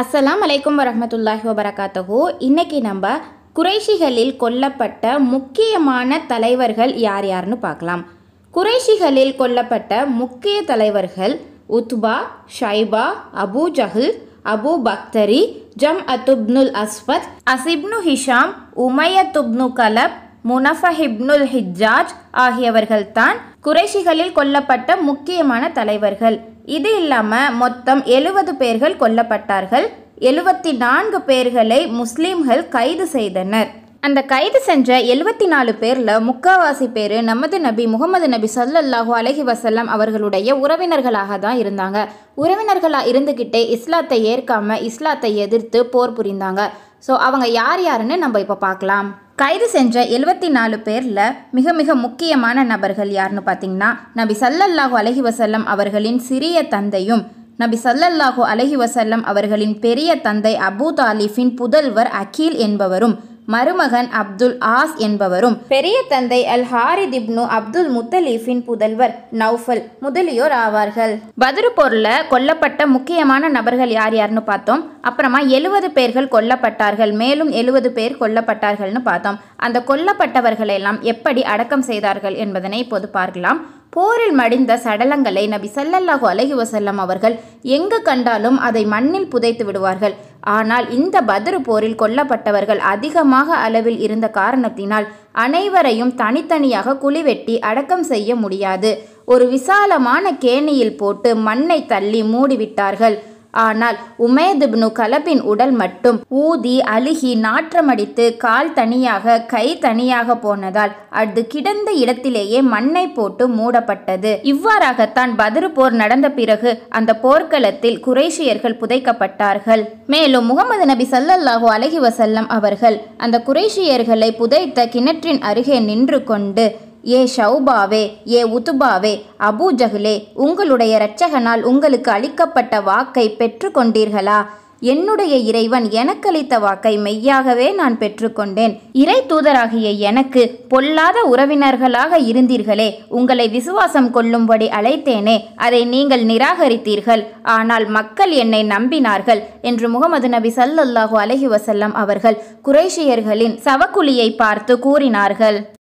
அஸ்ஸலாம் வலைக்கம் வரமத்துல்லாஹி வபரகாத்தஹோ இன்றைக்கி நம்ம குறைஷிகளில் கொல்லப்பட்ட முக்கியமான தலைவர்கள் யார் யாருன்னு பார்க்கலாம் குறைஷிகளில் கொல்லப்பட்ட முக்கிய தலைவர்கள் உத்பா ஷைபா அபு ஜஹு அபு பக்தரி ஜம் அத்துப்னுல் அஸ்வத் அசிப்னு ஹிஷாம் உமையத்துப்னு கலப் முனஃப ஹிப்னுல் ஹிஜாஜ் ஆகியவர்கள்தான் குறைஷிகளில் கொல்லப்பட்ட முக்கியமான தலைவர்கள் இது இல்லாமல் மொத்தம் எழுபது பேர்கள் கொல்லப்பட்டார்கள் எழுபத்தி நான்கு பேர்களை முஸ்லீம்கள் கைது செய்தனர் அந்த கைது சென்ற எழுபத்தி நாலு பேரில் முக்காவாசி பேர் நமது நபி முகமது நபி சல்லல்லாஹு அலஹி வசல்லம் அவர்களுடைய உறவினர்களாக தான் இருந்தாங்க உறவினர்களாக இருந்துக்கிட்டே இஸ்லாத்தை ஏற்காமல் இஸ்லாத்தை எதிர்த்து போர் புரிந்தாங்க ஸோ அவங்க யார் யாருன்னு நம்ம இப்போ பார்க்கலாம் கைது செஞ்ச எழுபத்தி நாலு பேரில் மிக மிக முக்கியமான நபர்கள் யாருன்னு பார்த்தீங்கன்னா நபி சல்லல்லாஹு அலஹி வசல்லம் அவர்களின் சிறிய தந்தையும் நபி சல்லல்லாஹு அலஹி வசல்லம் அவர்களின் பெரிய தந்தை அபு தாலிஃபின் புதல்வர் அகீல் என்பவரும் மருமகன் அப்துல் ஆஸ் என்பவரும் பெரிய தந்தை அல் ஹாரி திப்னு அப்துல் முத்தலீஃபின் புதல்வர் நௌஃபல் முதலியோர் ஆவார்கள் பதிரு பொருள கொல்லப்பட்ட முக்கியமான நபர்கள் யார் யார்னு பார்த்தோம் அப்புறமா எழுபது பேர்கள் கொல்லப்பட்டார்கள் மேலும் எழுபது பேர் கொல்லப்பட்டார்கள்னு பார்த்தோம் அந்த கொல்லப்பட்டவர்களெல்லாம் எப்படி அடக்கம் செய்தார்கள் என்பதனை இப்போது பார்க்கலாம் போரில் மடிந்த சடலங்களை நபி சல்லல்லாஹு அலஹி வசல்லம் அவர்கள் எங்கு கண்டாலும் அதை மண்ணில் புதைத்து விடுவார்கள் ஆனால் இந்த பதரு போரில் கொல்லப்பட்டவர்கள் அதிகமாக அளவில் இருந்த காரணத்தினால் அனைவரையும் தனித்தனியாக குழிவெட்டி அடக்கம் செய்ய முடியாது ஒரு விசாலமான கேணியில் போட்டு மண்ணை தள்ளி மூடிவிட்டார்கள் ஆனால் உமேதிப்னு கலபின் உடல் மட்டும் ஊதி அழுகி நாற்றமடித்து கால் தனியாக கை தனியாக போனதால் அது கிடந்த இடத்திலேயே மண்ணை போட்டு மூடப்பட்டது இவ்வாறாகத்தான் பதிரு போர் நடந்த பிறகு அந்த போர்க்களத்தில் குரேஷியர்கள் புதைக்கப்பட்டார்கள் மேலும் முகமது நபி சல்லல்லாஹூ அலஹி வசல்லம் அவர்கள் அந்த குரேஷியர்களை புதைத்த கிணற்றின் அருகே நின்று கொண்டு ஏ ஷவுபாவே ஏ உதுபாவே அபு ஜஹ்லே உங்களுடைய இரட்சகனால் உங்களுக்கு அளிக்கப்பட்ட வாக்கை பெற்றுக்கொண்டீர்களா என்னுடைய இறைவன் எனக்களித்த வாக்கை மெய்யாகவே நான் பெற்றுக்கொண்டேன் இறை தூதராகிய எனக்கு பொல்லாத உறவினர்களாக இருந்தீர்களே உங்களை விசுவாசம் கொள்ளும்படி அழைத்தேனே அதை நீங்கள் நிராகரித்தீர்கள் ஆனால் மக்கள் என்னை நம்பினார்கள் என்று முகமது நபி சல்லல்லாஹு அலஹி வசல்லம் அவர்கள் குரேஷியர்களின் சவக்குழியை பார்த்து கூறினார்கள்